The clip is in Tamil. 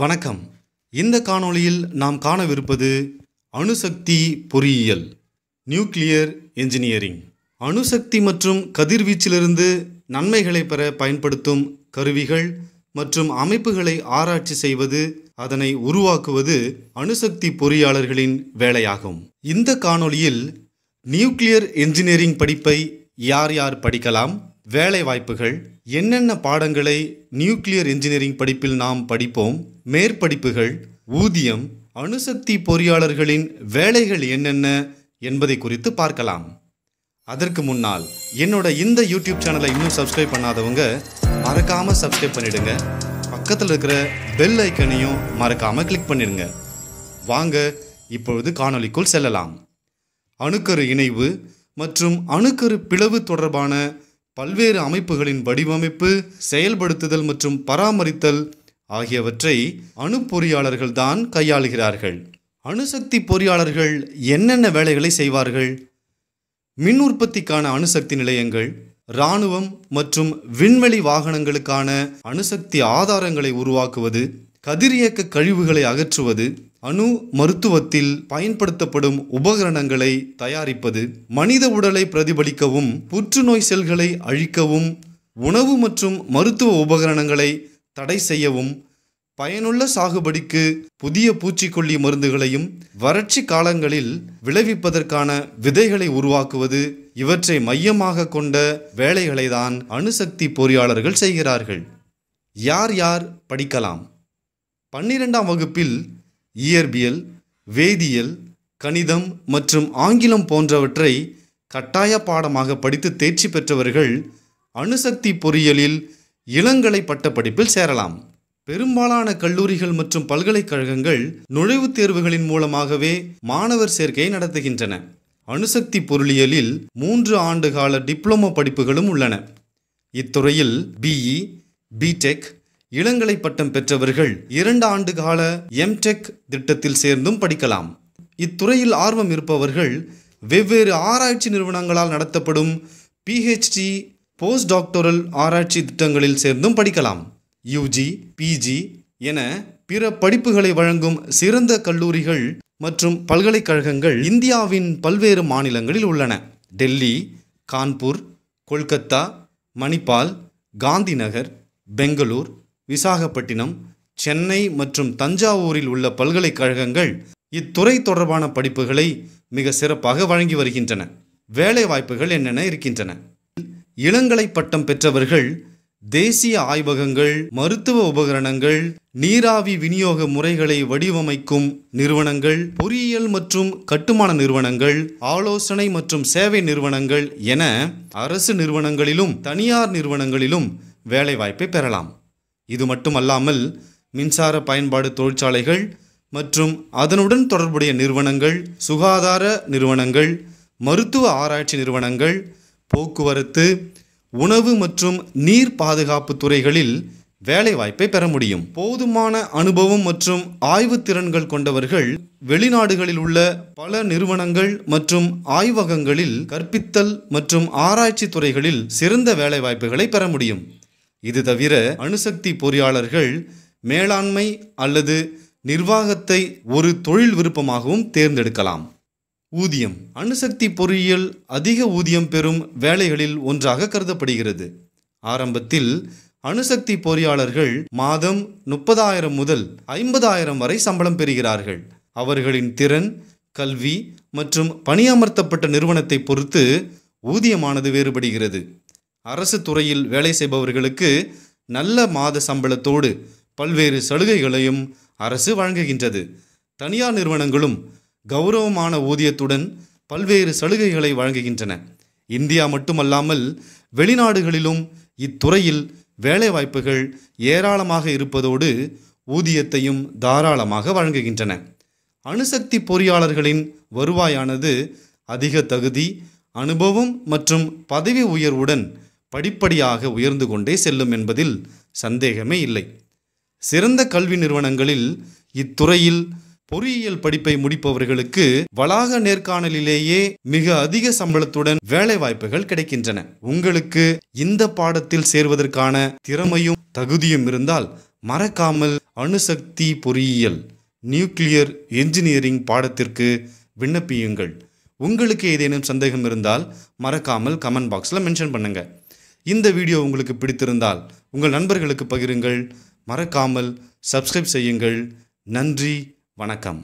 வணக்கம் இந்த காணொளியில் நாம் காணவிருப்பது அணுசக்தி பொறியியல் நியூக்ளியர் என்ஜினியரிங் அணுசக்தி மற்றும் கதிர்வீச்சிலிருந்து நன்மைகளை பெற பயன்படுத்தும் கருவிகள் மற்றும் அமைப்புகளை ஆராய்ச்சி செய்வது அதனை உருவாக்குவது அணுசக்தி பொறியாளர்களின் வேலையாகும் இந்த காணொளியில் நியூக்ளியர் என்ஜினியரிங் படிப்பை யார் யார் படிக்கலாம் வேலை வாய்ப்புகள் என்னென்ன பாடங்களை நியூக்ளியர் இன்ஜினியரிங் படிப்பில் நாம் படிப்போம் மேற்படிப்புகள் ஊதியம் அணுசக்தி பொறியாளர்களின் வேலைகள் என்னென்ன என்பதை குறித்து பார்க்கலாம் அதற்கு முன்னால் என்னோட இந்த யூடியூப் சேனலை இன்னும் சப்ஸ்கிரைப் பண்ணாதவங்க மறக்காம சப்ஸ்கிரைப் பண்ணிடுங்க பக்கத்தில் இருக்கிற பெல் ஐக்கனையும் மறக்காம கிளிக் பண்ணிடுங்க வாங்க இப்பொழுது காணொலிக்குள் செல்லலாம் அணுக்கரு இணைவு மற்றும் அணுக்கரு பிளவு தொடர்பான பல்வேறு அமைப்புகளின் வடிவமைப்பு செயல்படுத்துதல் மற்றும் பராமரித்தல் ஆகியவற்றை அணு பொறியாளர்கள்தான் கையாளுகிறார்கள் அணுசக்தி பொறியாளர்கள் என்னென்ன வேலைகளை செய்வார்கள் மின் உற்பத்திக்கான அணுசக்தி நிலையங்கள் இராணுவம் மற்றும் விண்வெளி வாகனங்களுக்கான அணுசக்தி ஆதாரங்களை உருவாக்குவது கதிரியக்க கழிவுகளை அகற்றுவது அணு மருத்துவத்தில் பயன்படுத்தப்படும் உபகரணங்களை தயாரிப்பது மனித உடலை பிரதிபலிக்கவும் புற்றுநோய் செல்களை அழிக்கவும் உணவு மற்றும் மருத்துவ உபகரணங்களை தடை செய்யவும் பயனுள்ள சாகுபடிக்கு புதிய பூச்சிக்கொல்லி மருந்துகளையும் வறட்சி காலங்களில் விளைவிப்பதற்கான விதைகளை உருவாக்குவது இவற்றை மையமாக கொண்ட வேலைகளை தான் அணுசக்தி பொறியாளர்கள் செய்கிறார்கள் யார் யார் படிக்கலாம் பன்னிரெண்டாம் வகுப்பில் இயற்பியல் வேதியியல் கணிதம் மற்றும் ஆங்கிலம் போன்றவற்றை கட்டாய பாடமாக படித்து தேர்ச்சி பெற்றவர்கள் அணுசக்தி பொறியியலில் இளங்கலை பட்டப்படிப்பில் சேரலாம் பெரும்பாலான கல்லூரிகள் மற்றும் பல்கலைக்கழகங்கள் நுழைவுத் தேர்வுகளின் மூலமாகவே மாணவர் சேர்க்கையை நடத்துகின்றன அணுசக்தி பொருளியலில் மூன்று ஆண்டுகால டிப்ளமோ படிப்புகளும் உள்ளன இத்துறையில் பிஇ பிடெக் e, இளங்கலை பட்டம் பெற்றவர்கள் இரண்டு ஆண்டு கால எம்டெக் திட்டத்தில் சேர்ந்தும் படிக்கலாம் இத்துறையில் ஆர்வம் இருப்பவர்கள் வெவ்வேறு ஆராய்ச்சி நிறுவனங்களால் நடத்தப்படும் பிஹெச்டி போஸ்ட் டாக்டோரல் ஆராய்ச்சி திட்டங்களில் சேர்ந்தும் படிக்கலாம் யூஜி பிஜி என பிற படிப்புகளை வழங்கும் சிறந்த கல்லூரிகள் மற்றும் பல்கலைக்கழகங்கள் இந்தியாவின் பல்வேறு மாநிலங்களில் உள்ளன டெல்லி கான்பூர் கொல்கத்தா மணிப்பால் காந்திநகர் பெங்களூர் விசாகப்பட்டினம் சென்னை மற்றும் தஞ்சாவூரில் உள்ள பல்கலைக்கழகங்கள் இத்துறை தொடர்பான படிப்புகளை மிக சிறப்பாக வழங்கி வருகின்றன வேலை வாய்ப்புகள் என்னென்ன இருக்கின்றன இளங்கலை பட்டம் பெற்றவர்கள் தேசிய ஆய்வகங்கள் மருத்துவ உபகரணங்கள் நீராவி விநியோக முறைகளை வடிவமைக்கும் நிறுவனங்கள் பொறியியல் மற்றும் கட்டுமான நிறுவனங்கள் ஆலோசனை மற்றும் சேவை நிறுவனங்கள் என அரசு நிறுவனங்களிலும் தனியார் நிறுவனங்களிலும் வேலைவாய்ப்பை பெறலாம் இது மட்டுமல்லாமல் மின்சார பயன்பாடு தொழிற்சாலைகள் மற்றும் அதனுடன் தொடர்புடைய நிறுவனங்கள் சுகாதார நிறுவனங்கள் மருத்துவ ஆராய்ச்சி நிறுவனங்கள் போக்குவரத்து உணவு மற்றும் நீர் பாதுகாப்பு துறைகளில் வேலைவாய்ப்பை பெற முடியும் போதுமான அனுபவம் மற்றும் ஆய்வு திறன்கள் கொண்டவர்கள் வெளிநாடுகளில் உள்ள பல நிறுவனங்கள் மற்றும் ஆய்வகங்களில் கற்பித்தல் மற்றும் ஆராய்ச்சி துறைகளில் சிறந்த வேலைவாய்ப்புகளை பெற முடியும் இது தவிர அணுசக்தி பொறியாளர்கள் மேலாண்மை அல்லது நிர்வாகத்தை ஒரு தொழில் விருப்பமாகவும் தேர்ந்தெடுக்கலாம் ஊதியம் அணுசக்தி பொறியியல் அதிக ஊதியம் பெறும் வேலைகளில் ஒன்றாக கருதப்படுகிறது ஆரம்பத்தில் அணுசக்தி பொறியாளர்கள் மாதம் முப்பதாயிரம் முதல் ஐம்பதாயிரம் வரை சம்பளம் பெறுகிறார்கள் அவர்களின் திறன் கல்வி மற்றும் பணியமர்த்தப்பட்ட நிறுவனத்தை பொறுத்து ஊதியமானது வேறுபடுகிறது அரசு துறையில் வேலை செய்பவர்களுக்கு நல்ல மாத சம்பளத்தோடு பல்வேறு சலுகைகளையும் அரசு வழங்குகின்றது தனியார் நிறுவனங்களும் கௌரவமான ஊதியத்துடன் பல்வேறு சலுகைகளை வழங்குகின்றன இந்தியா மட்டுமல்லாமல் வெளிநாடுகளிலும் இத்துறையில் வேலைவாய்ப்புகள் ஏராளமாக இருப்பதோடு ஊதியத்தையும் தாராளமாக வழங்குகின்றன அணுசக்தி பொறியாளர்களின் வருவாயானது அதிக தகுதி அனுபவம் மற்றும் பதவி உயர்வுடன் படிப்படியாக உயர்ந்து கொண்டே செல்லும் என்பதில் சந்தேகமே இல்லை சிறந்த கல்வி நிறுவனங்களில் இத்துறையில் பொறியியல் படிப்பை முடிப்பவர்களுக்கு வளாக நேர்காணலிலேயே மிக அதிக சம்பளத்துடன் வேலை வாய்ப்புகள் கிடைக்கின்றன உங்களுக்கு இந்த பாடத்தில் சேர்வதற்கான திறமையும் தகுதியும் இருந்தால் மறக்காமல் அணுசக்தி பொறியியல் நியூக்ளியர் என்ஜினியரிங் பாடத்திற்கு விண்ணப்பியுங்கள் உங்களுக்கு ஏதேனும் சந்தேகம் இருந்தால் மறக்காமல் கமெண்ட் பாக்ஸில் மென்ஷன் பண்ணுங்கள் இந்த வீடியோ உங்களுக்கு பிடித்திருந்தால் உங்கள் நண்பர்களுக்கு பகிருங்கள் மறக்காமல் சப்ஸ்கிரைப் செய்யுங்கள் நன்றி வணக்கம்